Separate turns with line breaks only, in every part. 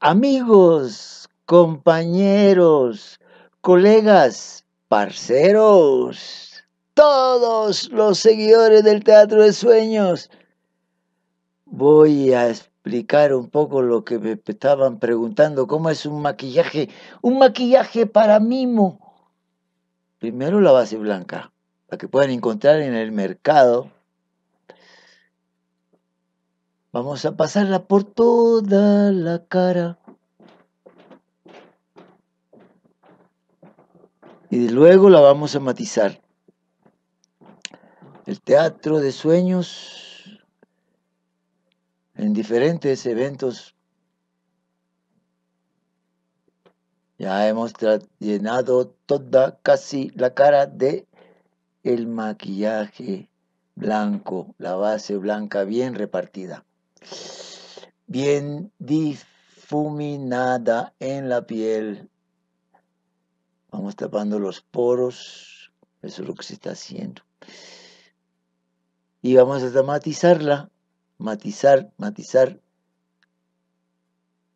amigos, compañeros, colegas, parceros, todos los seguidores del Teatro de Sueños. Voy a explicar un poco lo que me estaban preguntando, cómo es un maquillaje, un maquillaje para mimo. Primero la base blanca, la que pueden encontrar en el mercado Vamos a pasarla por toda la cara. Y luego la vamos a matizar. El teatro de sueños en diferentes eventos. Ya hemos llenado toda casi la cara de el maquillaje blanco, la base blanca bien repartida bien difuminada en la piel. Vamos tapando los poros, eso es lo que se está haciendo. Y vamos a matizarla, matizar, matizar,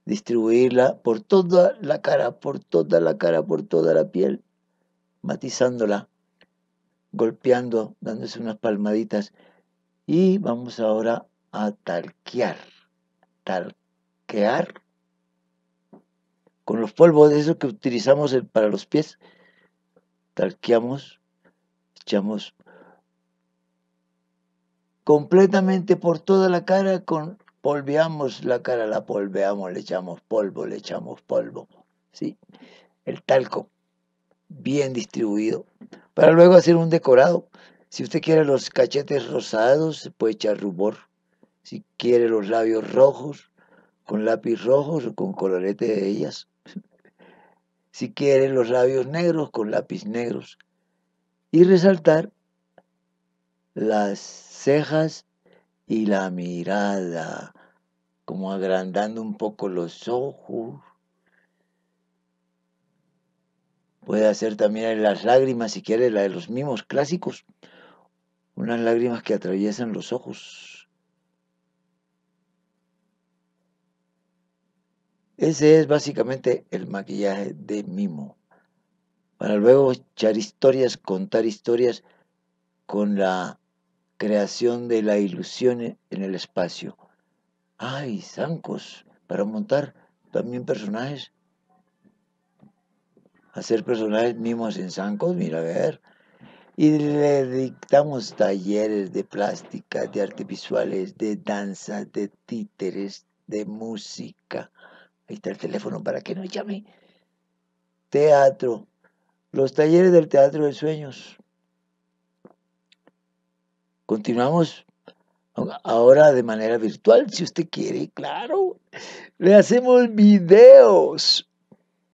distribuirla por toda la cara, por toda la cara, por toda la piel, matizándola, golpeando, dándose unas palmaditas. Y vamos ahora a talquear, talquear con los polvos de eso que utilizamos para los pies, talqueamos, echamos completamente por toda la cara, con, polveamos la cara, la polveamos, le echamos polvo, le echamos polvo, ¿sí? El talco, bien distribuido, para luego hacer un decorado. Si usted quiere los cachetes rosados, se puede echar rubor si quiere los labios rojos, con lápiz rojos o con colorete de ellas. si quiere los labios negros, con lápiz negros. Y resaltar las cejas y la mirada, como agrandando un poco los ojos. Puede hacer también las lágrimas, si quiere, la de los mismos clásicos, unas lágrimas que atraviesan los ojos. Ese es básicamente el maquillaje de mimo. Para luego echar historias, contar historias con la creación de la ilusión en el espacio. ¡Ay, zancos! Para montar también personajes. Hacer personajes mimos en zancos, mira, a ver. Y le dictamos talleres de plástica, de arte visuales, de danza, de títeres, de música. Ahí está el teléfono para que nos llame. Teatro. Los talleres del teatro de sueños. Continuamos ahora de manera virtual, si usted quiere, claro. Le hacemos videos